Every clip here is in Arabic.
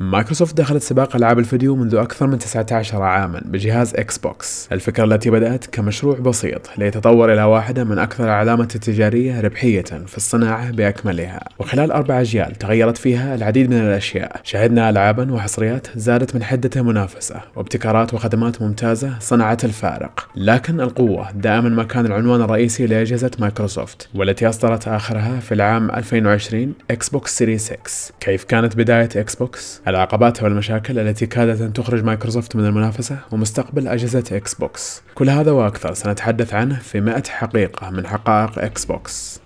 مايكروسوفت دخلت سباق ألعاب الفيديو منذ أكثر من 19 عاما بجهاز إكس بوكس الفكرة التي بدأت كمشروع بسيط ليتطور إلى واحدة من أكثر العلامات التجارية ربحية في الصناعة بأكملها وخلال أربع أجيال تغيرت فيها العديد من الأشياء شهدنا ألعابا وحصريات زادت من حدة منافسة وابتكارات وخدمات ممتازة صنعت الفارق لكن القوة دائما ما كان العنوان الرئيسي لأجهزة مايكروسوفت والتي أصدرت آخرها في العام 2020 إكس بوكس سيريس 6 كيف كانت بداية إكس بوكس؟ العقبات والمشاكل التي كادت أن تخرج مايكروسوفت من المنافسة ومستقبل أجهزة إكس بوكس كل هذا وأكثر سنتحدث عنه في 100 حقيقة من حقائق إكس بوكس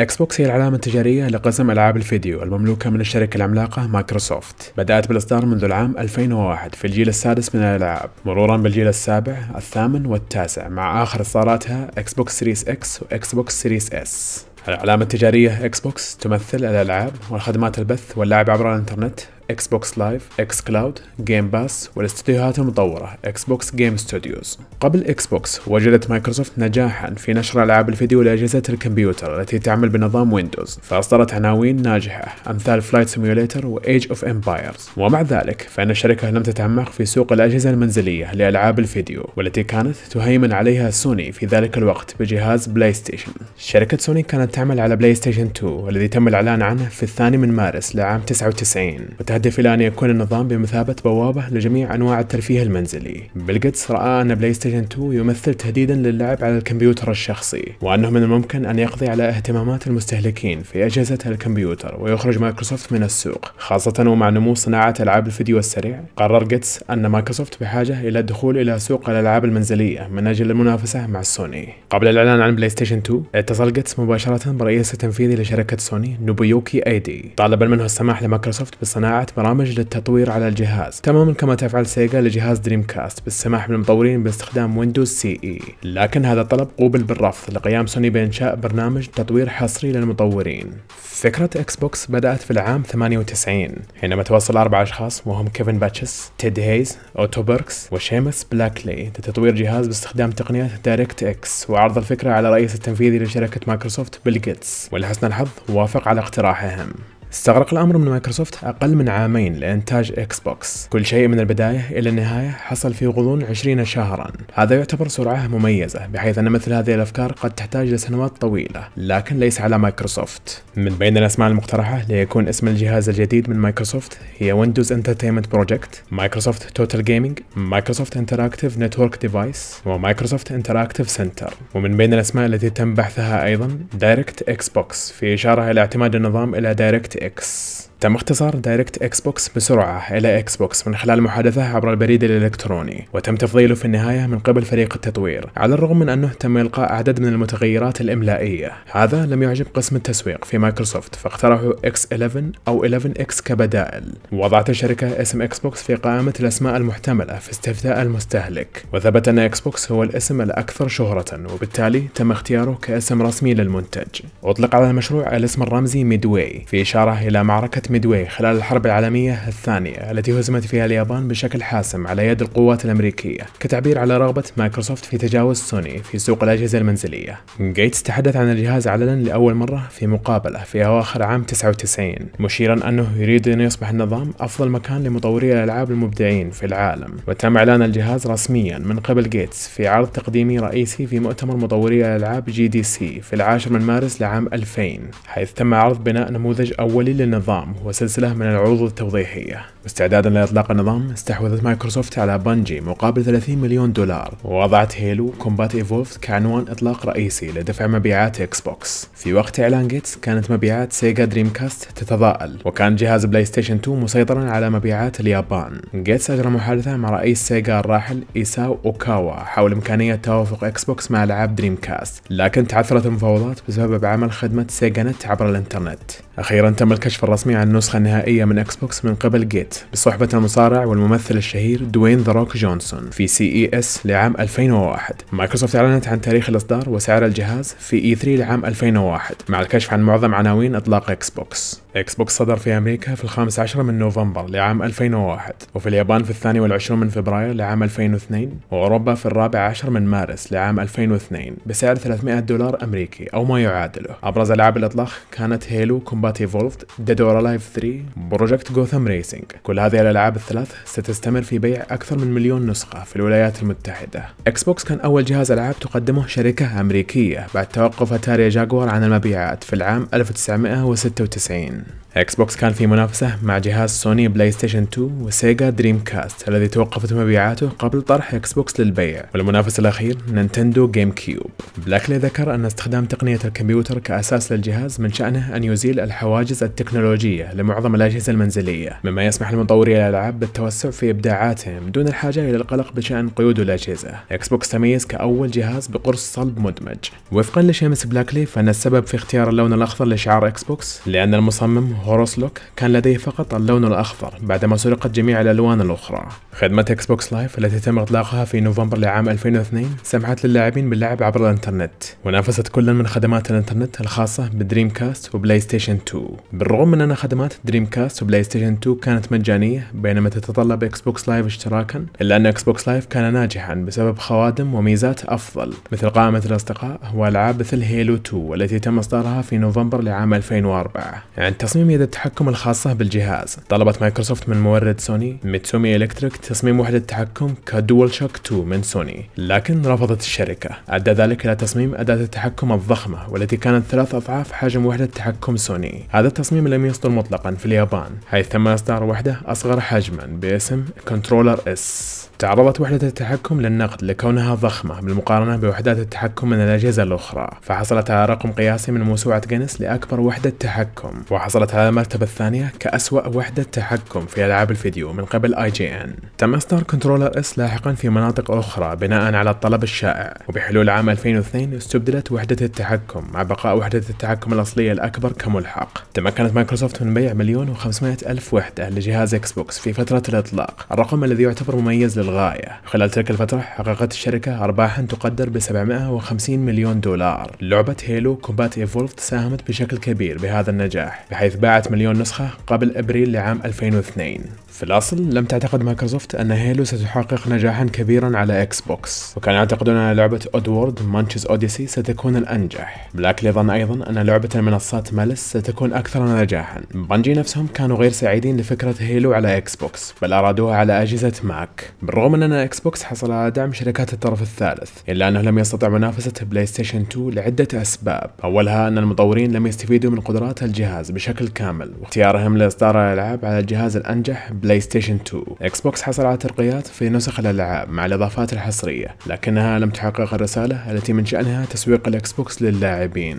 اكس بوكس هي العلامة التجارية لقسم ألعاب الفيديو المملوكة من الشركة العملاقة مايكروسوفت. بدأت بالإصدار منذ العام 2001 في الجيل السادس من الألعاب، مرورا بالجيل السابع، الثامن والتاسع مع آخر إصداراتها اكس بوكس سيريس اكس واكس بوكس سيريس اس. العلامة التجارية اكس بوكس تمثل الألعاب والخدمات البث واللعب عبر الإنترنت اكس بوكس لايف اكس كلاود جيم باس والاستديوهات المطورة اكس بوكس جيم ستوديوز قبل اكس بوكس وجدت مايكروسوفت نجاحا في نشر العاب الفيديو لأجهزة الكمبيوتر التي تعمل بنظام ويندوز فأصدرت عناوين ناجحة أمثال فلايت سيميوليتر وإيج أوف امبايرز ومع ذلك فإن الشركة لم تتعمق في سوق الأجهزة المنزلية لألعاب الفيديو والتي كانت تهيمن عليها سوني في ذلك الوقت بجهاز بلاي ستيشن شركة سوني كانت تعمل على بلاي ستيشن 2 والذي تم الإعلان عنه في الثاني من مارس لعام 99 الهدف إلى أن يكون النظام بمثابة بوابة لجميع أنواع الترفيه المنزلي بالقدس رأى أن بلاي ستيشن 2 يمثل تهديدا للعب على الكمبيوتر الشخصي وأنه من الممكن أن يقضي على اهتمامات المستهلكين في أجهزة الكمبيوتر ويخرج مايكروسوفت من السوق خاصة ومع نمو صناعة ألعاب الفيديو السريع قرر جيتس أن مايكروسوفت بحاجة إلى الدخول إلى سوق الألعاب المنزلية من أجل المنافسة مع سوني قبل الإعلان عن بلاي ستيشن 2 اتصل جيتس مباشرة برئيس التنفيذي لشركة سوني نوبيوكي أيدي طالبا منه السماح لمايكروسوفت بصناعة برامج للتطوير على الجهاز تماما كما تفعل سيجا لجهاز دريم كاست بالسماح بالمطورين باستخدام ويندوز سي اي لكن هذا الطلب قوبل بالرفض لقيام سوني بإنشاء برنامج تطوير حصري للمطورين فكرة اكس بوكس بدأت في العام 98 حينما توصل أربع أشخاص وهم كيفن باتشس تيد هيز أوتو بيركس وشيمس بلاكلي لتطوير جهاز باستخدام تقنية دايركت اكس وعرض الفكرة على الرئيس التنفيذي لشركة مايكروسوفت بيل جيتس ولحسن الحظ وافق على اقتراحهم استغرق الأمر من مايكروسوفت أقل من عامين لإنتاج إكس بوكس كل شيء من البداية إلى النهاية حصل في غضون 20 شهرا هذا يعتبر سرعة مميزة بحيث أن مثل هذه الأفكار قد تحتاج لسنوات طويلة لكن ليس على مايكروسوفت من بين الأسماء المقترحة ليكون اسم الجهاز الجديد من مايكروسوفت هي ويندوز انترتينمنت بروجكت مايكروسوفت توتال جيمنج مايكروسوفت انتراكتيف نتورك ديفايس ومايكروسوفت انتراكتيف سنتر ومن بين الأسماء التي تم بحثها أيضا دايركت إكس بوكس في إشارة إلى اعتماد النظام إلى دايركت x تم اختصار دايركت اكس بوكس بسرعة إلى اكس بوكس من خلال محادثة عبر البريد الإلكتروني وتم تفضيله في النهاية من قبل فريق التطوير على الرغم من أنه تم إلقاء عدد من المتغيرات الإملائية هذا لم يعجب قسم التسويق في مايكروسوفت فاقترحوا اكس 11 أو 11 اكس كبدائل وضعت الشركة اسم اكس بوكس في قائمة الأسماء المحتملة في استفتاء المستهلك وثبت أن اكس بوكس هو الاسم الأكثر شهرة وبالتالي تم اختياره كاسم رسمي للمنتج أطلق على المشروع الاسم الرمزي ميدوي في إشارة إلى معركة ميدواي خلال الحرب العالمية الثانية التي هزمت فيها اليابان بشكل حاسم على يد القوات الأمريكية كتعبير على رغبة مايكروسوفت في تجاوز سوني في سوق الأجهزة المنزلية جيتس تحدث عن الجهاز علنا لأول مرة في مقابلة في أواخر عام 99 مشيرا أنه يريد أن يصبح النظام أفضل مكان لمطوري الألعاب المبدعين في العالم وتم إعلان الجهاز رسميا من قبل جيتس في عرض تقديمي رئيسي في مؤتمر مطوري الألعاب جي دي سي في العاشر من مارس لعام 2000 حيث تم عرض بناء نموذج أولي للنظام وسلسلة من العروض التوضيحية واستعدادا لإطلاق النظام استحوذت مايكروسوفت على بنجي مقابل 30 مليون دولار ووضعت هيلو كومبات ايفولفد كعنوان إطلاق رئيسي لدفع مبيعات إكس بوكس في وقت إعلان جيتس كانت مبيعات سيجا دريم كاست تتضاءل وكان جهاز بلاي ستيشن 2 مسيطرا على مبيعات اليابان جيتس أجرى محادثة مع رئيس سيجا الراحل إيساو أوكاوا حول إمكانية توافق إكس بوكس مع ألعاب دريم كاست لكن تعثرت المفاوضات بسبب عمل خدمة سيجا نت عبر الإنترنت أخيرا تم الكشف الرسمي عن النسخة النهائية من اكس بوكس من قبل جيت بصحبة المصارع والممثل الشهير دوين ذا روك جونسون في سي اي اس لعام 2001 مايكروسوفت اعلنت عن تاريخ الاصدار وسعر الجهاز في اي e 3 لعام 2001 مع الكشف عن معظم عناوين اطلاق اكس بوكس اكس بوكس صدر في أمريكا في الخامس عشر من نوفمبر لعام 2001 وفي اليابان في الثاني والعشرون من فبراير لعام 2002 وأوروبا في الرابع عشر من مارس لعام 2002 بسعر 300 دولار أمريكي أو ما يعادله أبرز ألعاب الإطلاق كانت هيلو كومبات ايفولفد ديد اور الايف 3 بروجكت جوثام ريسنج كل هذه الألعاب الثلاث ستستمر في بيع أكثر من مليون نسخة في الولايات المتحدة اكس بوكس كان أول جهاز ألعاب تقدمه شركة أمريكية بعد توقف اتاري جاكوار عن المبيعات في العام 1996 اكس بوكس كان في منافسة مع جهاز سوني بلاي ستيشن 2 وسيجا دريم كاست الذي توقفت مبيعاته قبل طرح اكس بوكس للبيع والمنافس الأخير نينتندو جيم كيوب بلاكلي ذكر أن استخدام تقنية الكمبيوتر كأساس للجهاز من شأنه أن يزيل الحواجز التكنولوجية لمعظم الأجهزة المنزلية مما يسمح لمطوري الألعاب بالتوسع في إبداعاتهم دون الحاجة إلى القلق بشأن قيود الأجهزة اكس بوكس تميز كأول جهاز بقرص صلب مدمج وفقا لشيمس بلاكلي فإن السبب في اختيار اللون الأخضر لشعار اكس بوكس لأن المصمم المصمم هوروس لوك كان لديه فقط اللون الأخضر بعدما سرقت جميع الألوان الأخرى. خدمة اكس بوكس لايف التي تم إطلاقها في نوفمبر لعام 2002 سمحت للاعبين باللعب عبر الإنترنت ونافست كل من خدمات الإنترنت الخاصة بدريم كاست وبلاي ستيشن 2. بالرغم من أن خدمات دريم كاست وبلاي ستيشن 2 كانت مجانية بينما تتطلب اكس بوكس لايف اشتراكا إلا أن اكس بوكس لايف كان ناجحا بسبب خوادم وميزات أفضل مثل قائمة الأصدقاء وألعاب مثل هيلو 2 والتي تم إصدارها في نوفمبر لعام 2004. تصميم يد التحكم الخاصة بالجهاز طلبت مايكروسوفت من مورد سوني ميتسومي إلكتريك تصميم وحدة تحكم كدول شوك 2 من سوني لكن رفضت الشركة أدى ذلك إلى تصميم أداة التحكم الضخمة والتي كانت ثلاث أضعاف حجم وحدة تحكم سوني هذا التصميم لم يصدر مطلقا في اليابان حيث تم إصدار وحدة أصغر حجما باسم كنترولر اس تعرضت وحدة التحكم للنقد لكونها ضخمة بالمقارنة بوحدات التحكم من الأجهزة الأخرى فحصلت على رقم قياسي من موسوعة جينيس لأكبر وحدة تحكم وحصلت على المرتبة الثانية كأسوأ وحدة تحكم في ألعاب الفيديو من قبل اي جي ان تم إصدار كنترولر اس لاحقا في مناطق أخرى بناء على الطلب الشائع وبحلول عام 2002 استبدلت وحدة التحكم مع بقاء وحدة التحكم الأصلية الأكبر كملحق تمكنت مايكروسوفت من بيع مليون و500 ألف وحدة لجهاز إكس بوكس في فترة الإطلاق الرقم الذي يعتبر مميز للغاية خلال تلك الفترة حققت الشركة أرباحا تقدر ب 750 مليون دولار لعبة هيلو كومبات ايفولفد ساهمت بشكل كبير بهذا النجاح بحيث باعت مليون نسخة قبل أبريل لعام 2002 في الأصل لم تعتقد مايكروسوفت أن هيلو ستحقق نجاحا كبيرا على إكس بوكس وكان يعتقدون أن لعبة أودورد مانشز أوديسي ستكون الأنجح بلاك يظن أيضا أن لعبة المنصات مالس ستكون أكثر نجاحا بانجي نفسهم كانوا غير سعيدين لفكرة هيلو على إكس بوكس بل أرادوها على أجهزة ماك بالرغم من أن إكس بوكس حصل على دعم شركات الطرف الثالث إلا أنه لم يستطع منافسة بلاي ستيشن 2 لعدة أسباب أولها أن المطورين لم يستفيدوا من قدرات الجهاز بشكل كامل واختيارهم لإصدار الألعاب على الجهاز الأنجح بلاي ستيشن 2 اكس بوكس حصل على ترقيات في نسخ الالعاب مع الاضافات الحصريه لكنها لم تحقق الرساله التي من شانها تسويق الاكس بوكس للاعبين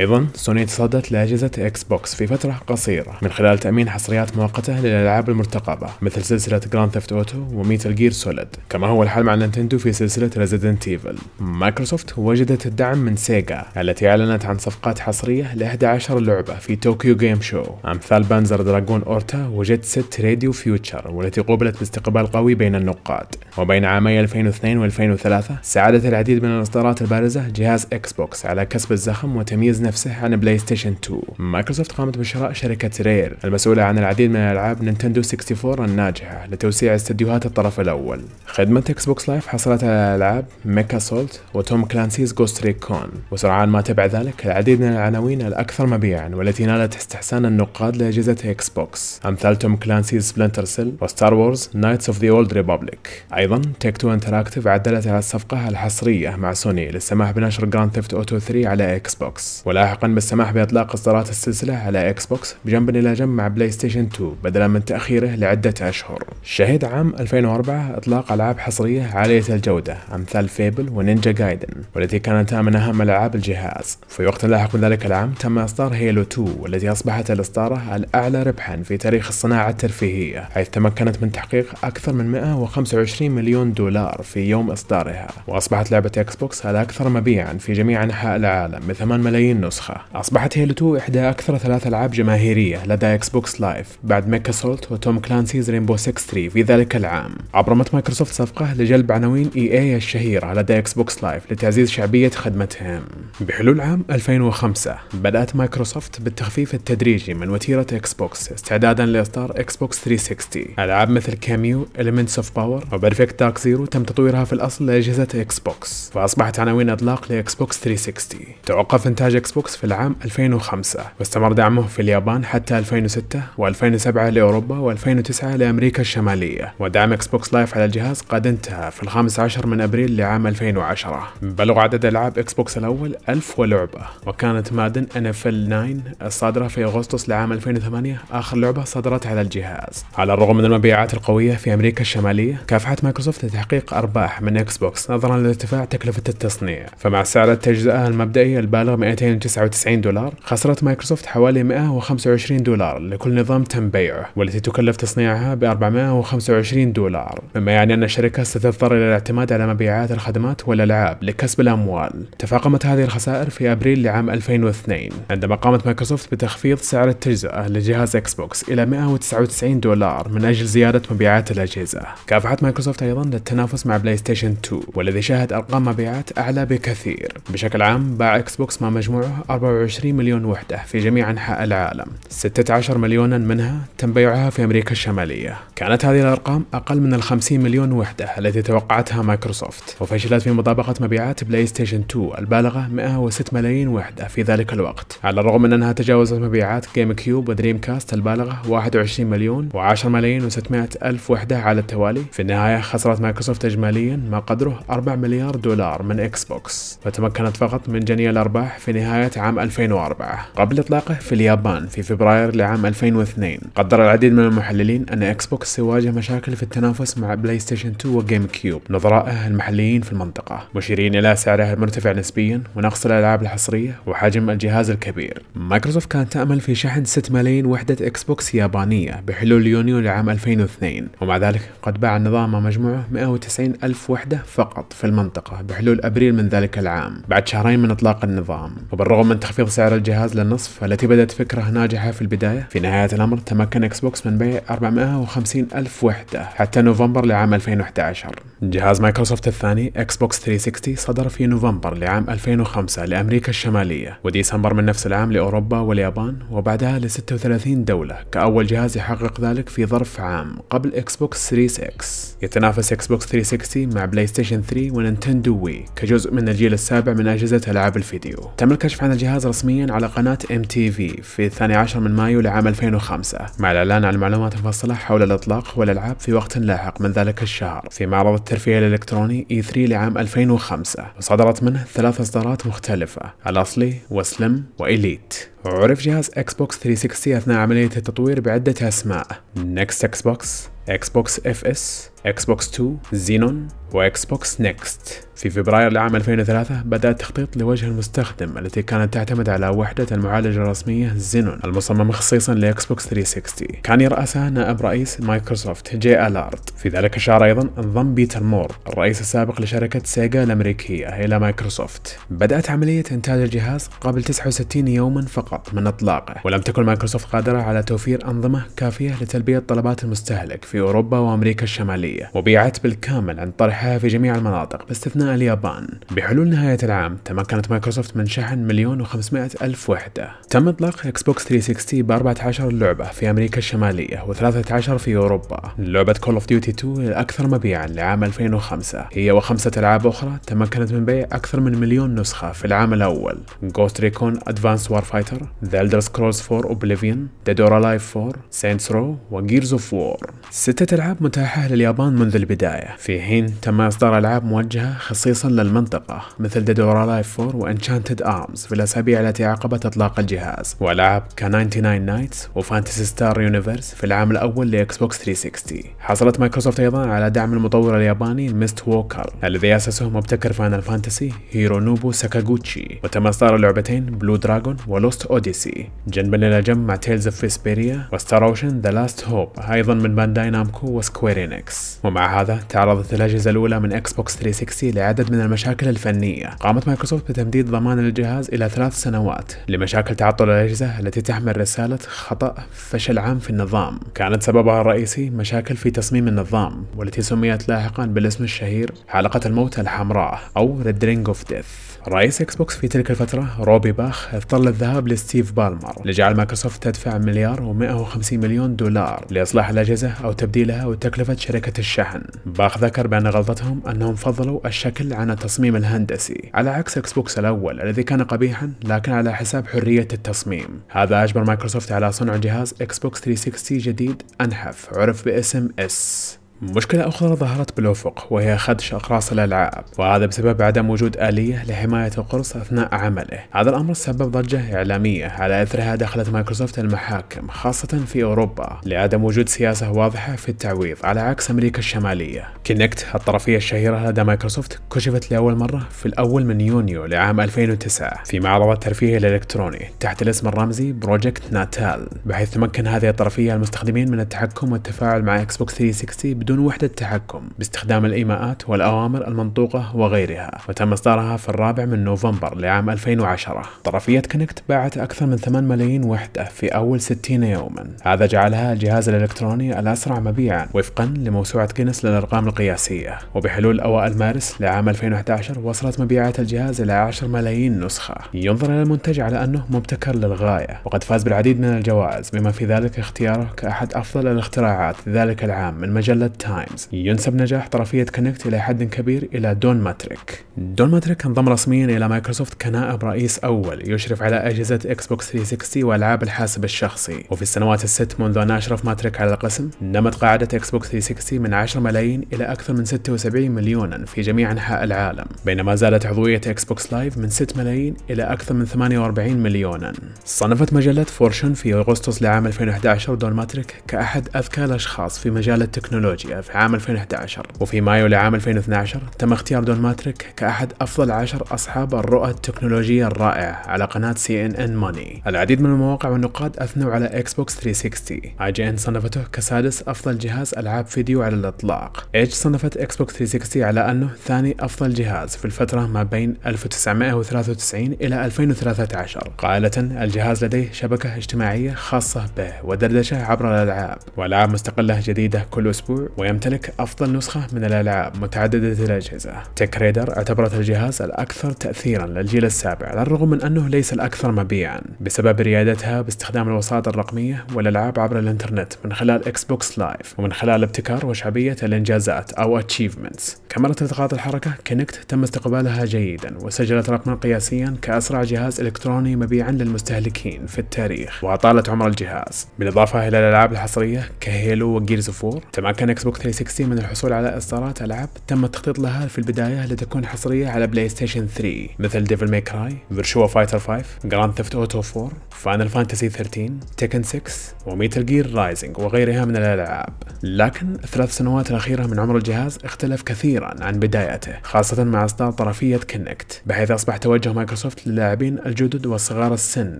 ايضا سوني تصدت لاجهزه اكس بوكس في فتره قصيره من خلال تامين حصريات مؤقته للالعاب المرتقبه مثل سلسله جراند ثيفت اوتو وميتال جير سوليد كما هو الحال مع نينتندو في سلسله ريزيدنت ايفل مايكروسوفت وجدت الدعم من سيجا التي اعلنت عن صفقات حصريه ل 11 لعبه في طوكيو جيم شو امثال بانزر دراجون اورتا وجيت ست راديو في فيوتشر والتي قوبلت باستقبال قوي بين النقاد وبين عامي 2002 و2003 ساعدت العديد من الإصدارات البارزة جهاز إكس بوكس على كسب الزخم وتمييز نفسه عن بلاي ستيشن 2 مايكروسوفت قامت بشراء شركة رير المسؤولة عن العديد من ألعاب نينتندو 64 الناجحة لتوسيع استديوهات الطرف الأول خدمة إكس بوكس لايف حصلت على ألعاب ميكا سولت وتوم كلانسيز جوست ريكون وسرعان ما تبع ذلك العديد من العناوين الأكثر مبيعا والتي نالت استحسان النقاد لأجهزة إكس بوكس أمثال توم كلانسيز سبلنت سبلنتر سيل وستار وورز نايتس اوف ذا اولد ريبابليك ايضا تيك تو انتراكتيف عدلت على الصفقه الحصريه مع سوني للسماح بنشر جراند ثيفت اوتو 3 على اكس بوكس ولاحقا بالسماح باطلاق اصدارات السلسله على اكس بوكس بجنب الى جنب مع بلاي ستيشن 2 بدلا من تاخيره لعده اشهر شهد عام 2004 اطلاق العاب حصريه عاليه الجوده امثال فيبل ونينجا جايدن والتي كانت من اهم العاب الجهاز في وقت لاحق من ذلك العام تم اصدار هيلو 2 والتي اصبحت الاصداره الاعلى ربحا في تاريخ الصناعه الترفيهيه حيث تمكنت من تحقيق أكثر من 125 مليون دولار في يوم إصدارها وأصبحت لعبة إكس بوكس الأكثر مبيعا في جميع أنحاء العالم 8 ملايين نسخة أصبحت هيلو 2 إحدى أكثر ثلاث ألعاب جماهيرية لدى إكس بوكس لايف بعد ميكا سولت وتوم كلانسيز رينبو 6 3 في ذلك العام عبرمت مايكروسوفت صفقة لجلب عناوين إي إي الشهيرة لدى إكس بوكس لايف لتعزيز شعبية خدمتهم بحلول عام 2005 بدأت مايكروسوفت بالتخفيف التدريجي من وتيرة إكس بوكس استعدادا لإصدار إكس بوكس 360 360 ألعاب مثل كاميو، اليمنتس of Power أو Perfect Dark Zero تم تطويرها في الأصل لأجهزة إكس بوكس فأصبحت عناوين إطلاق لإكس بوكس 360 توقف إنتاج إكس بوكس في العام 2005 واستمر دعمه في اليابان حتى 2006 و2007 لأوروبا و2009 لأمريكا الشمالية ودعم إكس بوكس لايف على الجهاز قد انتهى في ال15 من أبريل لعام 2010 بلغ عدد ألعاب إكس بوكس الأول 1000 ولعبة وكانت مادن NFL 9 الصادرة في أغسطس لعام 2008 آخر لعبة صدرت على الجهاز على الرغم من المبيعات القوية في أمريكا الشمالية، كافحت مايكروسوفت لتحقيق أرباح من إكس بوكس نظرا لارتفاع تكلفة التصنيع، فمع سعر التجزئة المبدئي البالغ 299 دولار، خسرت مايكروسوفت حوالي 125 دولار لكل نظام تم بيعه، والتي تكلف تصنيعها ب 425 دولار، مما يعني أن الشركة ستضطر إلى الاعتماد على مبيعات الخدمات والألعاب لكسب الأموال. تفاقمت هذه الخسائر في أبريل لعام 2002 عندما قامت مايكروسوفت بتخفيض سعر التجزئة لجهاز إكس بوكس إلى 199 دولار دولار من أجل زيادة مبيعات الأجهزة كافحت مايكروسوفت أيضا للتنافس مع بلاي ستيشن 2 والذي شهد أرقام مبيعات أعلى بكثير بشكل عام باع إكس بوكس ما مجموعه 24 مليون وحدة في جميع أنحاء العالم 16 مليونا منها تم بيعها في أمريكا الشمالية كانت هذه الأرقام أقل من ال 50 مليون وحدة التي توقعتها مايكروسوفت وفشلت في مطابقة مبيعات بلاي ستيشن 2 البالغة 106 ملايين وحدة في ذلك الوقت على الرغم من أنها تجاوزت مبيعات جيم كيوب ودريم كاست البالغة 21 مليون و 10 ملايين و600 ألف وحدة على التوالي في النهاية خسرت مايكروسوفت إجماليا ما قدره 4 مليار دولار من إكس بوكس فتمكنت فقط من جني الأرباح في نهاية عام 2004 قبل إطلاقه في اليابان في فبراير لعام 2002 قدر العديد من المحللين أن إكس بوكس سيواجه مشاكل في التنافس مع بلاي ستيشن 2 وجيم كيوب نظرائه المحليين في المنطقة مشيرين إلى سعره المرتفع نسبيا ونقص الألعاب الحصرية وحجم الجهاز الكبير مايكروسوفت كانت تأمل في شحن 6 ملايين وحدة إكس بوكس يابانية بحلول يونيو يونيو لعام 2002 ومع ذلك قد باع النظام مجموعه 190 ألف وحدة فقط في المنطقة بحلول أبريل من ذلك العام بعد شهرين من إطلاق النظام وبالرغم من تخفيض سعر الجهاز للنصف التي بدأت فكرة ناجحة في البداية في نهاية الأمر تمكن إكس بوكس من بيع 450 ألف وحدة حتى نوفمبر لعام 2011 جهاز مايكروسوفت الثاني إكس بوكس 360 صدر في نوفمبر لعام 2005 لأمريكا الشمالية وديسمبر من نفس العام لأوروبا واليابان وبعدها ل 36 دولة كأول جهاز يحقق ذلك في ظرف عام قبل اكس بوكس 3 اكس يتنافس اكس بوكس 360 مع بلاي ستيشن 3 ونينتندو وي كجزء من الجيل السابع من اجهزة العاب الفيديو تم الكشف عن الجهاز رسميا على قناة ام تي في في 12 من مايو لعام 2005 مع الاعلان عن معلومات مفصلة حول الاطلاق والالعاب في وقت لاحق من ذلك الشهر في معرض الترفيه الالكتروني اي e 3 لعام 2005 وصدرت منه ثلاث اصدارات مختلفة الاصلي وسلم وإليت عرف جهاز اكس بوكس 360 اثناء عملية التطوير بعدة اسماء Next اكس بوكس، اكس بوكس اف اس، اكس بوكس 2، زينون، واكس بوكس نيكست في فبراير لعام 2003 بدأ التخطيط لوجه المستخدم التي كانت تعتمد على وحدة المعالجة الرسمية زينون المصممة خصيصا لإكس بوكس 360 كان يرأسها نائب رئيس مايكروسوفت جي ألارد في ذلك الشهر أيضا انضم بيتر مور الرئيس السابق لشركة سيجا الأمريكية إلى مايكروسوفت بدأت عملية إنتاج الجهاز قبل 69 يوما فقط من إطلاقه ولم تكن مايكروسوفت قادرة على توفير أنظمة كافية لتلبية طلبات المستهلك في أوروبا وأمريكا الشمالية وبيعت بالكامل عن طرح في جميع المناطق باستثناء اليابان بحلول نهاية العام تمكنت مايكروسوفت من شحن مليون و500 ألف وحدة تم إطلاق إكس بوكس 360 ب 14 لعبة في أمريكا الشمالية و13 في أوروبا لعبة كول اوف ديوتي 2 الأكثر مبيعا لعام 2005 هي وخمسة ألعاب أخرى تمكنت من بيع أكثر من مليون نسخة في العام الأول جوست ريكون أدفانس وار فايتر ذا إلدر سكرولز 4 أوبليفيون ذا دورا لايف 4 ساينس رو وجيرز اوف وور ستة ألعاب متاحة لليابان منذ البداية في حين تم إصدار ألعاب موجهة خصيصا للمنطقة مثل Dead or Alive 4 وانشانتد Enchanted Arms في الأسابيع التي عقبت إطلاق الجهاز وألعاب ك 99 Nights وفانتسي ستار Star Universe في العام الأول لإكس بوكس 360 حصلت مايكروسوفت أيضا على دعم المطور الياباني ميست ووكر الذي أسسه مبتكر فاينل فانتسي هيرونوبو ساكاغوتشي وتم إصدار اللعبتين بلو دراجون ولوست أوديسي جنبا إلى جنب مع تيلز اوف فيسبيريا وستار أوشن ذا لاست هوب أيضا من بانداي نامكو وسكوير إنكس ومع هذا تعرضت الأجهزة الأولى من إكس بوكس 360 لعدد من المشاكل الفنية قامت مايكروسوفت بتمديد ضمان الجهاز إلى ثلاث سنوات لمشاكل تعطل الأجهزة التي تحمل رسالة خطأ فشل عام في النظام كانت سببها الرئيسي مشاكل في تصميم النظام والتي سميت لاحقا بالاسم الشهير حلقة الموت الحمراء أو The Ring of Death رئيس اكس بوكس في تلك الفترة روبي باخ اضطر للذهاب لستيف بالمر لجعل مايكروسوفت تدفع مليار و150 مليون دولار لإصلاح الأجهزة أو تبديلها وتكلفة شركة الشحن باخ ذكر بأن غلطتهم أنهم فضلوا الشكل عن التصميم الهندسي على عكس اكس بوكس الأول الذي كان قبيحا لكن على حساب حرية التصميم هذا أجبر مايكروسوفت على صنع جهاز اكس بوكس 360 جديد أنحف عرف باسم اس مشكلة أخرى ظهرت بالأفق وهي خدش أقراص الألعاب وهذا بسبب عدم وجود آلية لحماية القرص أثناء عمله هذا الأمر سبب ضجة إعلامية على أثرها دخلت مايكروسوفت المحاكم خاصة في أوروبا لعدم وجود سياسة واضحة في التعويض على عكس أمريكا الشمالية كينكت الطرفية الشهيرة لدى مايكروسوفت كشفت لأول مرة في الأول من يونيو لعام 2009 في معرض الترفيه الإلكتروني تحت الاسم الرمزي بروجكت ناتال بحيث تمكن هذه الطرفية المستخدمين من التحكم والتفاعل مع اكس بوكس 360 بدون بدون وحدة تحكم باستخدام الإيماءات والأوامر المنطوقة وغيرها وتم إصدارها في الرابع من نوفمبر لعام 2010 طرفية كونكت باعت أكثر من 8 ملايين وحدة في أول 60 يوما هذا جعلها الجهاز الإلكتروني الأسرع مبيعا وفقا لموسوعة جينيس للأرقام القياسية وبحلول أوائل مارس لعام 2011 وصلت مبيعات الجهاز إلى 10 ملايين نسخة ينظر إلى المنتج على أنه مبتكر للغاية وقد فاز بالعديد من الجوائز بما في ذلك اختياره كأحد أفضل الاختراعات ذلك العام من مجلة الويب تايمز ينسب نجاح طرفية كونكت إلى حد كبير إلى دون ماتريك دون ماتريك انضم رسميا إلى مايكروسوفت كنائب رئيس أول يشرف على أجهزة إكس بوكس 360 وألعاب الحاسب الشخصي وفي السنوات الست منذ أن أشرف ماتريك على القسم نمت قاعدة إكس بوكس 360 من 10 ملايين إلى أكثر من 76 مليونا في جميع أنحاء العالم بينما زادت عضوية إكس بوكس لايف من 6 ملايين إلى أكثر من 48 مليونا صنفت مجلة فورشن في أغسطس لعام 2011 دون ماتريك كأحد أذكى الأشخاص في مجال التكنولوجيا الخارجية في عام 2011 وفي مايو لعام 2012 تم اختيار دون ماتريك كأحد أفضل عشر أصحاب الرؤى التكنولوجية الرائعة على قناة سي ان ان ماني العديد من المواقع والنقاد أثنوا على اكس بوكس 360 اي جي ان صنفته كسادس أفضل جهاز ألعاب فيديو على الإطلاق ايج صنفت اكس بوكس 360 على أنه ثاني أفضل جهاز في الفترة ما بين 1993 إلى 2013 قائلة الجهاز لديه شبكة اجتماعية خاصة به ودردشة عبر الألعاب وألعاب مستقلة جديدة كل أسبوع ويمتلك أفضل نسخة من الألعاب متعددة الأجهزة تك ريدر اعتبرت الجهاز الأكثر تأثيرا للجيل السابع على الرغم من أنه ليس الأكثر مبيعا بسبب ريادتها باستخدام الوساطة الرقمية والألعاب عبر الإنترنت من خلال إكس بوكس لايف ومن خلال ابتكار وشعبية الإنجازات أو achievements كاميرا التقاط الحركة كينكت تم استقبالها جيدا وسجلت رقما قياسيا كأسرع جهاز إلكتروني مبيعا للمستهلكين في التاريخ وأطالت عمر الجهاز بالإضافة إلى الألعاب الحصرية كهيلو وجيرز فور تمكن إكس بوك 360 من الحصول على اصدارات العاب تم التخطيط لها في البدايه لتكون حصريه على بلاي ستيشن 3 مثل ديفل ماي كراي، فيرشوا فايتر 5، جراند ثيفت اوتو 4، فاينل فانتسي 13، تيكن 6 وميتال جير رايزنج وغيرها من الالعاب. لكن الثلاث سنوات الاخيره من عمر الجهاز اختلف كثيرا عن بدايته، خاصه مع اصدار طرفيه كنكت، بحيث اصبح توجه مايكروسوفت للاعبين الجدد وصغار السن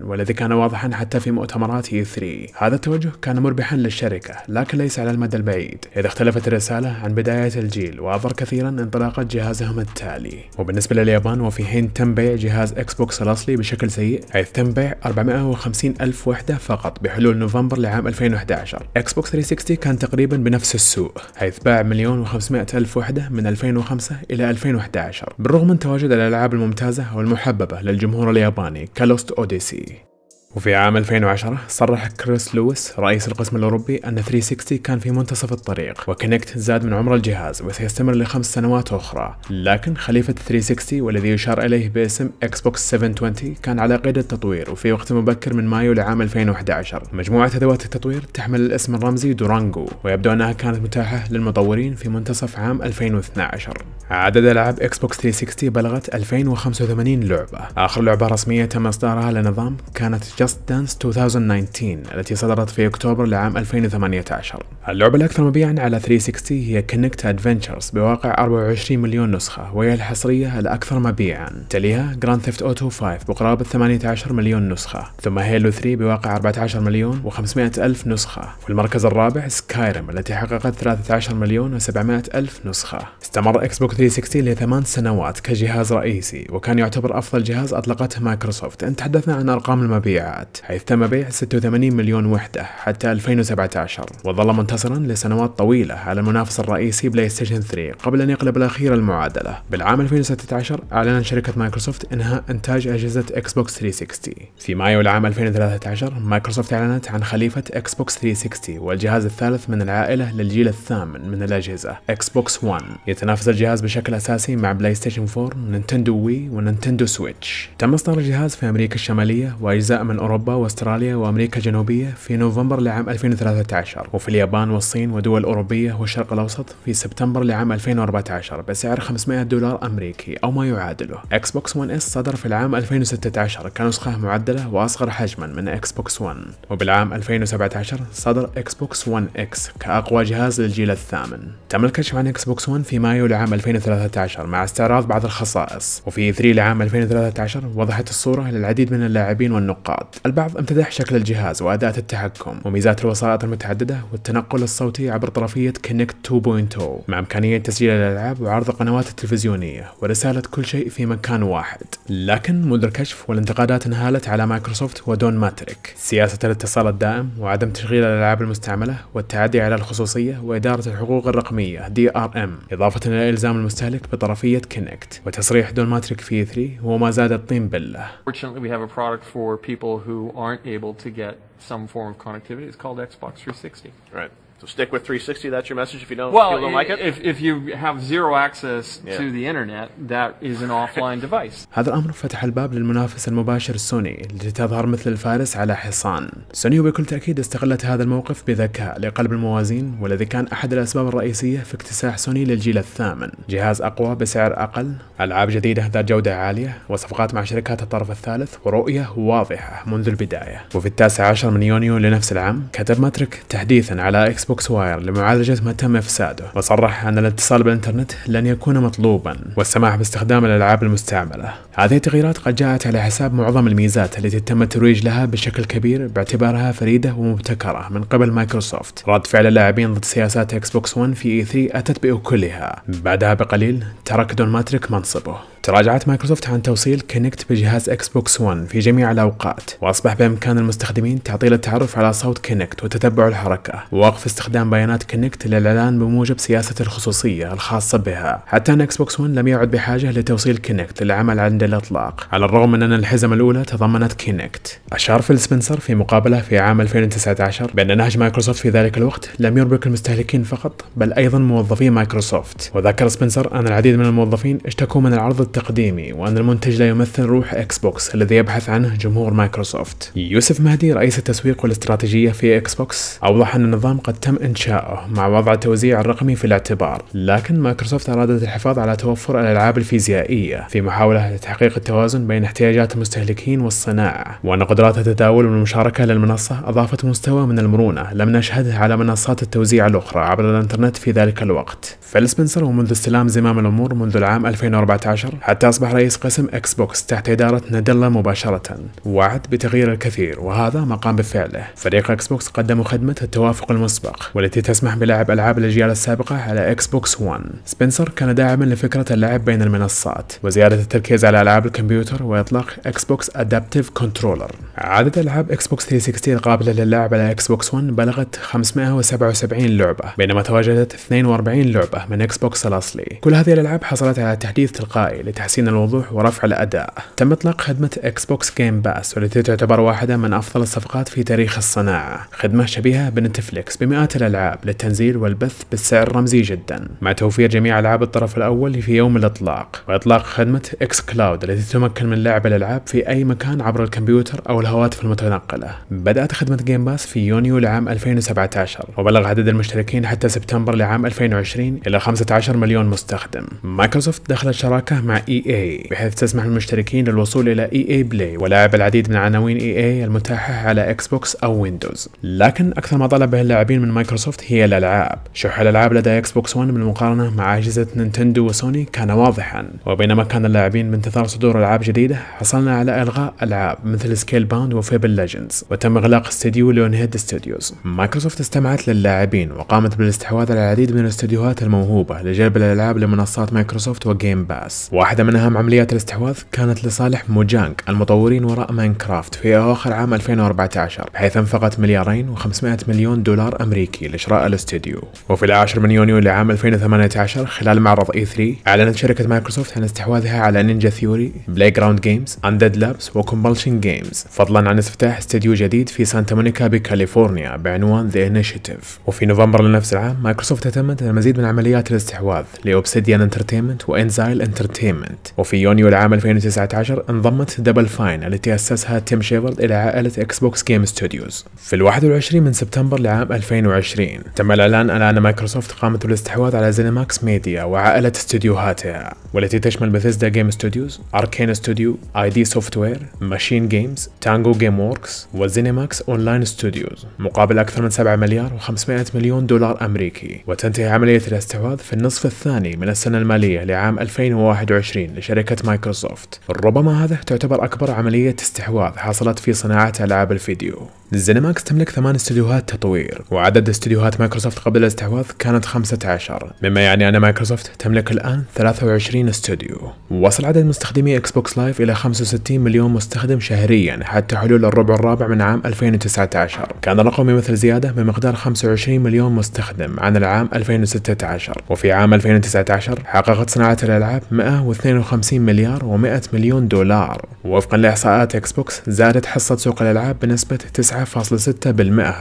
والذي كان واضحا حتى في موتمرات اي e E3. هذا التوجه كان مربحا للشركه لكن ليس على المدى البعيد، اذا اختلفت الرسالة عن بداية الجيل وأظهر كثيرا انطلاقة جهازهم التالي وبالنسبة لليابان وفي حين تم بيع جهاز اكس بوكس الاصلي بشكل سيء حيث تم بيع 450 ألف وحدة فقط بحلول نوفمبر لعام 2011 اكس بوكس 360 كان تقريبا بنفس السوق حيث باع مليون و500 ألف وحدة من 2005 إلى 2011 بالرغم من تواجد الألعاب الممتازة والمحببة للجمهور الياباني كالوست أوديسي وفي عام 2010 صرح كريس لويس رئيس القسم الأوروبي أن 360 كان في منتصف الطريق وكنكت زاد من عمر الجهاز وسيستمر لخمس سنوات أخرى لكن خليفة 360 والذي يشار إليه باسم اكس بوكس 720 كان على قيد التطوير وفي وقت مبكر من مايو لعام 2011 مجموعة أدوات التطوير تحمل الاسم الرمزي دورانجو ويبدو أنها كانت متاحة للمطورين في منتصف عام 2012 عدد ألعاب اكس بوكس 360 بلغت 2085 لعبة آخر لعبة رسمية تم إصدارها لنظام كانت بودكاست دانس 2019 التي صدرت في أكتوبر لعام 2018 اللعبة الأكثر مبيعا على 360 هي كونكت أدفنتشرز بواقع 24 مليون نسخة وهي الحصرية الأكثر مبيعا تليها جراند ثيفت أوتو 5 بقرابة 18 مليون نسخة ثم هيلو 3 بواقع 14 مليون و500 ألف نسخة في المركز الرابع سكايرم التي حققت 13 مليون و700 ألف نسخة استمر إكس بوك 360 لثمان سنوات كجهاز رئيسي وكان يعتبر أفضل جهاز أطلقته مايكروسوفت إن تحدثنا عن أرقام المبيعات الساعات حيث تم بيع 86 مليون وحدة حتى 2017 وظل منتصرا لسنوات طويلة على المنافس الرئيسي بلاي ستيشن 3 قبل أن يقلب الأخير المعادلة بالعام 2016 أعلنت شركة مايكروسوفت إنهاء إنتاج أجهزة إكس بوكس 360 في مايو العام 2013 مايكروسوفت أعلنت عن خليفة إكس بوكس 360 والجهاز الثالث من العائلة للجيل الثامن من الأجهزة إكس بوكس 1 يتنافس الجهاز بشكل أساسي مع بلاي ستيشن 4 نينتندو وي ونينتندو سويتش تم إصدار الجهاز في أمريكا الشمالية وأجزاء من من أوروبا وأستراليا وأمريكا الجنوبية في نوفمبر لعام 2013 وفي اليابان والصين ودول أوروبية والشرق الأوسط في سبتمبر لعام 2014 بسعر 500 دولار أمريكي أو ما يعادله إكس بوكس 1 اس صدر في العام 2016 كنسخة معدلة وأصغر حجما من إكس بوكس 1 وبالعام 2017 صدر إكس بوكس 1 اكس كأقوى جهاز للجيل الثامن تم الكشف عن إكس بوكس 1 في مايو لعام 2013 مع استعراض بعض الخصائص وفي 3 e لعام 2013 وضحت الصورة للعديد من اللاعبين والنقاد الأصوات البعض امتدح شكل الجهاز وأداة التحكم وميزات الوسائط المتعددة والتنقل الصوتي عبر طرفية كونكت 2.0 مع إمكانية تسجيل الألعاب وعرض القنوات التلفزيونية ورسالة كل شيء في مكان واحد لكن منذ الكشف والانتقادات انهالت على مايكروسوفت ودون ماتريك سياسة الاتصال الدائم وعدم تشغيل الألعاب المستعملة والتعدي على الخصوصية وإدارة الحقوق الرقمية DRM إضافة إلى إلزام المستهلك بطرفية كونكت وتصريح دون ماتريك في 3 هو ما زاد الطين بله we have a product for people people who aren't able to get some form of connectivity It's called Xbox 360. Right. So stick with 360. That's your message. If you don't, well, people don't like it. If, if you have zero access yeah. to the internet, that is an offline device. هذا الأمر فتح الباب للمنافس المباشر سوني التي تظهر مثل الفارس على حصان. سوني بكل تأكيد استغلت هذا الموقف بذكاء لقلب الموازين والذي كان أحد الأسباب الرئيسية في اكتساح سوني للجيل الثامن. جهاز أقوى بسعر أقل، ألعاب جديدة ذات جودة عالية، وصفقات مع شركات الطرف الثالث ورؤية واضحة منذ البداية. وفي التاسع عشر من يونيو لنفس العام كتب ماتريك تحديثا على اكس بوكس واير لمعالجة ما تم إفساده وصرح أن الاتصال بالإنترنت لن يكون مطلوبا والسماح باستخدام الألعاب المستعملة هذه التغييرات قد جاءت على حساب معظم الميزات التي تم الترويج لها بشكل كبير باعتبارها فريدة ومبتكرة من قبل مايكروسوفت رد فعل اللاعبين ضد سياسات اكس بوكس 1 في اي 3 أتت بأكلها بعدها بقليل ترك دون ماتريك منصبه تراجعت مايكروسوفت عن توصيل كينكت بجهاز اكس بوكس 1 في جميع الاوقات واصبح بامكان المستخدمين تعطيل التعرف على صوت كينكت وتتبع الحركه ووقف استخدام بيانات كونكت للإعلان بموجب سياسة الخصوصية الخاصة بها حتى أن اكس بوكس 1 لم يعد بحاجة لتوصيل كونكت للعمل عند الإطلاق على الرغم من أن الحزم الأولى تضمنت كونكت أشار فيل سبنسر في مقابلة في عام 2019 بأن نهج مايكروسوفت في ذلك الوقت لم يربك المستهلكين فقط بل أيضا موظفي مايكروسوفت وذكر سبنسر أن العديد من الموظفين اشتكوا من العرض التقديمي وأن المنتج لا يمثل روح اكس بوكس الذي يبحث عنه جمهور مايكروسوفت يوسف مهدي رئيس التسويق والاستراتيجية في اكس بوكس أوضح أن النظام قد تم إنشاؤه مع وضع التوزيع الرقمي في الاعتبار لكن مايكروسوفت أرادت الحفاظ على توفر الألعاب الفيزيائية في محاولة لتحقيق التوازن بين احتياجات المستهلكين والصناعة وأن قدرات التداول والمشاركة للمنصة أضافت مستوى من المرونة لم نشهده على منصات التوزيع الأخرى عبر الإنترنت في ذلك الوقت فيل سبنسر ومنذ استلام زمام الأمور منذ العام 2014 حتى أصبح رئيس قسم إكس بوكس تحت إدارة ناديلا مباشرة وعد بتغيير الكثير وهذا ما قام بفعله فريق إكس بوكس قدموا خدمة التوافق المسبق السابق والتي تسمح بلعب ألعاب الأجيال السابقة على إكس بوكس 1 سبنسر كان داعما لفكرة اللعب بين المنصات وزيادة التركيز على ألعاب الكمبيوتر وإطلاق إكس بوكس أدابتيف كنترولر عدد ألعاب إكس بوكس 360 القابلة للعب على إكس بوكس 1 بلغت 577 لعبة بينما تواجدت 42 لعبة من إكس بوكس الأصلي كل هذه الألعاب حصلت على تحديث تلقائي لتحسين الوضوح ورفع الأداء تم إطلاق خدمة إكس بوكس جيم باس والتي تعتبر واحدة من أفضل الصفقات في تاريخ الصناعة خدمة شبيهة بنتفليكس بمئات مئات الألعاب للتنزيل والبث بالسعر رمزي جدا مع توفير جميع ألعاب الطرف الأول في يوم الإطلاق وإطلاق خدمة إكس كلاود التي تمكن من لعب الألعاب في أي مكان عبر الكمبيوتر أو الهواتف المتنقلة بدأت خدمة جيم باس في يونيو لعام 2017 وبلغ عدد المشتركين حتى سبتمبر لعام 2020 إلى 15 مليون مستخدم مايكروسوفت دخلت شراكة مع إي إي بحيث تسمح للمشتركين للوصول إلى إي إي بلاي ولعب العديد من عناوين إي إي المتاحة على إكس بوكس أو ويندوز لكن أكثر ما طلبه اللاعبين من مايكروسوفت هي الألعاب شح الألعاب لدى إكس بوكس 1 بالمقارنة مع أجهزة نينتندو وسوني كان واضحا وبينما كان اللاعبين بانتظار صدور ألعاب جديدة حصلنا على إلغاء ألعاب مثل سكيل باوند وفيبل ليجندز وتم إغلاق استديو لون هيد ستوديوز مايكروسوفت استمعت للاعبين وقامت بالاستحواذ على العديد من الاستديوهات الموهوبة لجلب الألعاب لمنصات مايكروسوفت وجيم باس واحدة من أهم عمليات الاستحواذ كانت لصالح موجانك المطورين وراء ماينكرافت في أواخر عام 2014 حيث انفقت مليارين و500 مليون دولار أمريكي الأمريكي لشراء الاستديو وفي العاشر من يونيو لعام 2018 خلال معرض اي 3 أعلنت شركة مايكروسوفت عن استحواذها على نينجا ثيوري بلاي جراوند جيمز أندد لابس وكومبلشن جيمز فضلا عن استفتاح استديو جديد في سانتا مونيكا بكاليفورنيا بعنوان ذا انيشيتيف وفي نوفمبر لنفس العام مايكروسوفت اعتمد المزيد من عمليات الاستحواذ لأوبسيديان انترتينمنت وإنزايل انترتينمنت وفي يونيو لعام 2019 انضمت دبل فاين التي أسسها تيم شيفرد إلى عائلة اكس بوكس جيم ستوديوز في ال 21 من سبتمبر لعام 2020 2022 تم الإعلان عن أن مايكروسوفت قامت بالاستحواذ على زينماكس ميديا وعائلة استديوهاتها والتي تشمل بثيزدا جيم ستوديوز، أركين ستوديو، اي دي سوفتوير، ماشين جيمز، تانجو جيم ووركس وزينماكس أونلاين ستوديوز مقابل أكثر من 7 مليار و500 مليون دولار أمريكي وتنتهي عملية الاستحواذ في النصف الثاني من السنة المالية لعام 2021 لشركة مايكروسوفت ربما هذا تعتبر أكبر عملية استحواذ حصلت في صناعة ألعاب الفيديو زينماكس تملك ثمان استديوهات تطوير وعدد استديوهات مايكروسوفت قبل الاستحواذ كانت 15 مما يعني أن مايكروسوفت تملك الآن 23 استوديو وصل عدد مستخدمي اكس بوكس لايف إلى 65 مليون مستخدم شهريا حتى حلول الربع الرابع من عام 2019 كان الرقم يمثل زيادة بمقدار 25 مليون مستخدم عن العام 2016 وفي عام 2019 حققت صناعة الألعاب 152 مليار و100 مليون دولار وفقا لإحصاءات اكس بوكس زادت حصة سوق الألعاب بنسبة 9 9.6%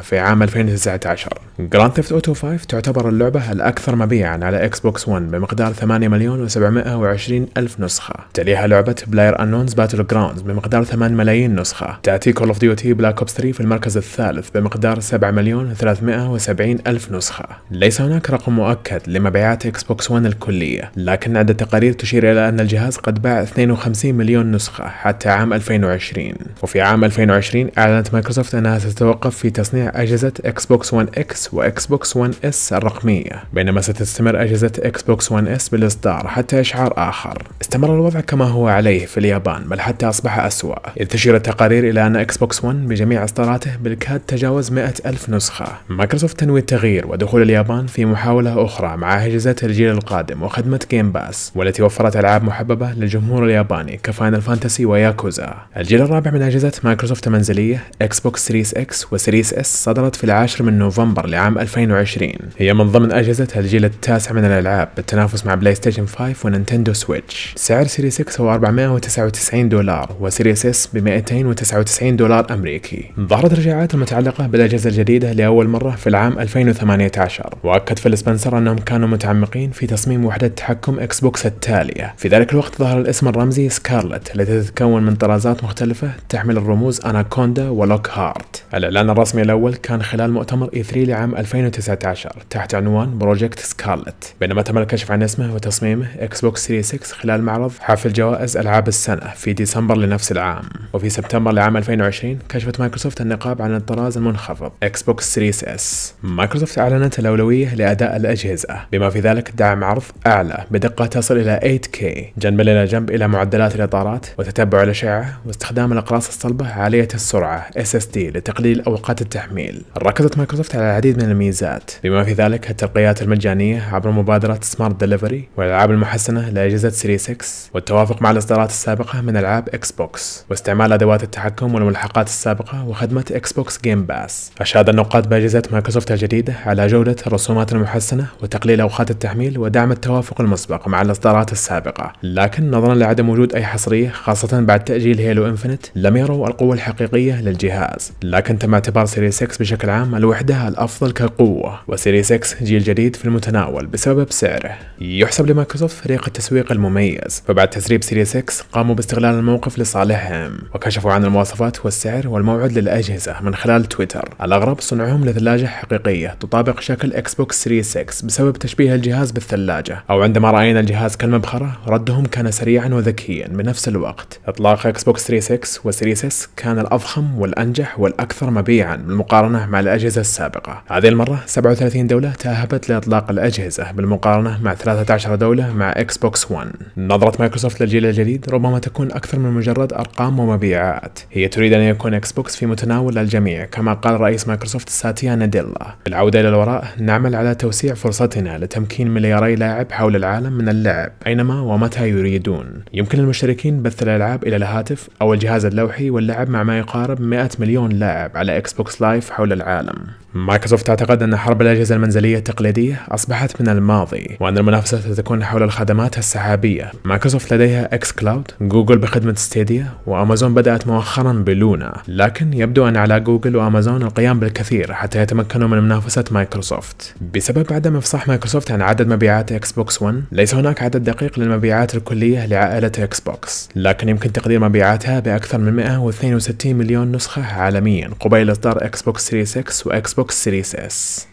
في عام 2019 جراند ثيفت اوتو 5 تعتبر اللعبة الأكثر مبيعا على اكس بوكس 1 بمقدار 8 مليون و720 ألف نسخة تليها لعبة بلاير انونز باتل جراوندز بمقدار 8 ملايين نسخة تأتي كول اوف ديوتي بلاك اوبس 3 في المركز الثالث بمقدار 7 مليون و370 ألف نسخة ليس هناك رقم مؤكد لمبيعات اكس بوكس 1 الكلية لكن عدة تقارير تشير إلى أن الجهاز قد باع 52 مليون نسخة حتى عام 2020 وفي عام 2020 أعلنت مايكروسوفت أنها ستتوقف في تصنيع أجهزة إكس بوكس 1 إكس وإكس بوكس 1 إس الرقمية بينما ستستمر أجهزة إكس بوكس 1 إس بالإصدار حتى إشعار آخر استمر الوضع كما هو عليه في اليابان بل حتى أصبح أسوأ إذ تشير التقارير إلى أن إكس بوكس 1 بجميع إصداراته بالكاد تجاوز 100 ألف نسخة مايكروسوفت تنوي التغيير ودخول اليابان في محاولة أخرى مع أجهزة الجيل القادم وخدمة جيم باس والتي وفرت ألعاب محببة للجمهور الياباني كفاينل فانتسي وياكوزا الجيل الرابع من أجهزة مايكروسوفت المنزلية إكس بوكس سيريس اكس وسيريس اس صدرت في العاشر من نوفمبر لعام 2020 هي من ضمن أجهزة الجيل التاسع من الألعاب بالتنافس مع بلاي ستيشن 5 ونينتندو سويتش سعر سيريس اكس هو 499 دولار وسيريس اس ب 299 دولار أمريكي ظهرت رجعات المتعلقة بالأجهزة الجديدة لأول مرة في العام 2018 وأكد فيل سبنسر أنهم كانوا متعمقين في تصميم وحدة تحكم اكس بوكس التالية في ذلك الوقت ظهر الاسم الرمزي سكارلت التي تتكون من طرازات مختلفة تحمل الرموز أناكوندا ولوك هار التوقعات الإعلان الرسمي الأول كان خلال موتمر اي E3 لعام 2019 تحت عنوان بروجكت سكارلت بينما تم الكشف عن اسمه وتصميمه اكس بوكس 36 خلال معرض حفل جوائز ألعاب السنة في ديسمبر لنفس العام وفي سبتمبر لعام 2020 كشفت مايكروسوفت النقاب عن الطراز المنخفض اكس بوكس 3 اس مايكروسوفت أعلنت الأولوية لأداء الأجهزة بما في ذلك دعم عرض أعلى بدقة تصل إلى 8K جنبا إلى جنب إلى معدلات الإطارات وتتبع الأشعة واستخدام الأقراص الصلبة عالية السرعة SSD لتقليل أوقات التحميل ركزت مايكروسوفت على العديد من الميزات بما في ذلك الترقيات المجانية عبر مبادرة سمارت دليفري والألعاب المحسنة لأجهزة سيري 6 والتوافق مع الإصدارات السابقة من ألعاب إكس بوكس واستعمال أدوات التحكم والملحقات السابقة وخدمة إكس بوكس جيم باس أشاد النقاد بأجهزة مايكروسوفت الجديدة على جودة الرسومات المحسنة وتقليل أوقات التحميل ودعم التوافق المسبق مع الإصدارات السابقة لكن نظرا لعدم وجود أي حصرية خاصة بعد تأجيل هيلو إنفنت لم يروا القوة الحقيقية للجهاز لكن تم اعتبار سيريس اكس بشكل عام لوحدها الأفضل كقوة وسيريس اكس جيل جديد في المتناول بسبب سعره يحسب لمايكروسوفت فريق التسويق المميز فبعد تسريب سيريس اكس قاموا باستغلال الموقف لصالحهم وكشفوا عن المواصفات والسعر والموعد للأجهزة من خلال تويتر الأغرب صنعهم لثلاجة حقيقية تطابق شكل اكس بوكس سيريس اكس بسبب تشبيه الجهاز بالثلاجة أو عندما رأينا الجهاز كالمبخرة ردهم كان سريعا وذكيا بنفس الوقت إطلاق اكس بوكس سيريس 6 وسيريس اس كان الأضخم والأنجح وال الأكثر مبيعا بالمقارنة مع الأجهزة السابقة هذه المرة 37 دولة تأهبت لإطلاق الأجهزة بالمقارنة مع 13 دولة مع إكس بوكس 1 نظرة مايكروسوفت للجيل الجديد ربما تكون أكثر من مجرد أرقام ومبيعات هي تريد أن يكون إكس بوكس في متناول الجميع كما قال رئيس مايكروسوفت ساتيا ناديلا بالعودة إلى الوراء نعمل على توسيع فرصتنا لتمكين ملياري لاعب حول العالم من اللعب أينما ومتى يريدون يمكن للمشتركين بث الألعاب إلى الهاتف أو الجهاز اللوحي واللعب مع ما يقارب 100 مليون لاعب اللاعب على اكس بوكس لايف حول العالم مايكروسوفت تعتقد أن حرب الأجهزة المنزلية التقليدية أصبحت من الماضي وأن المنافسة ستكون حول الخدمات السحابية مايكروسوفت لديها إكس كلاود جوجل بخدمة ستيديا وأمازون بدأت مؤخرا بلونا لكن يبدو أن على جوجل وأمازون القيام بالكثير حتى يتمكنوا من منافسة مايكروسوفت بسبب عدم إفصاح مايكروسوفت عن عدد مبيعات إكس بوكس 1 ليس هناك عدد دقيق للمبيعات الكلية لعائلة إكس بوكس لكن يمكن تقدير مبيعاتها بأكثر من 162 مليون نسخة عالميا قبيل إصدار إكس بوكس 3 6 وإكس بوكس بوكس سيريس اس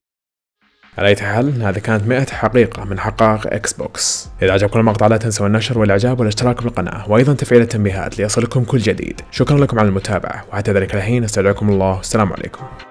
على أي حال هذا كانت 100 حقيقة من حقائق اكس بوكس إذا عجبكم المقطع لا تنسوا النشر والإعجاب والاشتراك في القناه وأيضا تفعيل التنبيهات ليصلكم كل جديد شكرا لكم على المتابعة وحتى ذلك الحين استودعكم الله والسلام عليكم